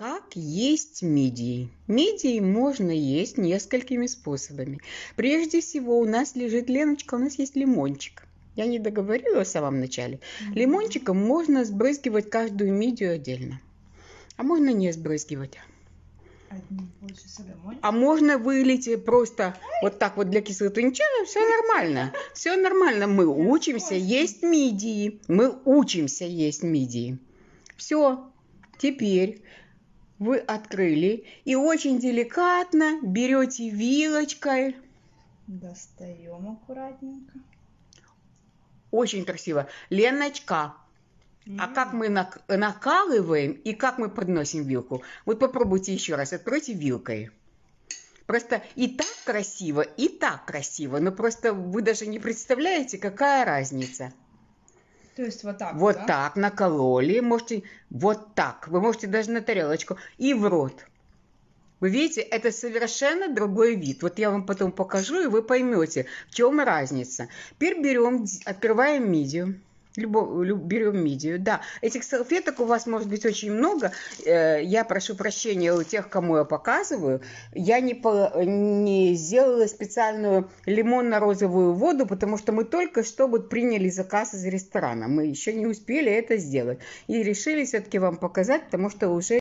Как есть мидии? Мидии можно есть несколькими способами. Прежде всего у нас лежит Леночка, у нас есть лимончик. Я не договорила в самом начале. Лимончиком можно сбрызгивать каждую мидию отдельно. А можно не сбрызгивать. А можно вылить просто вот так вот для кислоты. Ничего, все нормально. Все нормально. Мы учимся есть мидии. Мы учимся есть мидии. Все. Теперь вы открыли и очень деликатно берете вилочкой. Достаем аккуратненько. Очень красиво. Леночка, mm. а как мы накалываем и как мы подносим вилку? Вот попробуйте еще раз, откройте вилкой. Просто и так красиво, и так красиво, но просто вы даже не представляете, какая разница. То есть вот так. Вот да? так накололи, можете вот так. Вы можете даже на тарелочку и в рот. Вы видите, это совершенно другой вид. Вот я вам потом покажу, и вы поймете, в чем разница. Теперь берем, открываем мидию люб, берем медию, да. Этих салфеток у вас может быть очень много. Э, я прошу прощения у тех, кому я показываю. Я не, по, не сделала специальную лимонно-розовую воду, потому что мы только что вот приняли заказ из ресторана. Мы еще не успели это сделать. И решили все-таки вам показать, потому что уже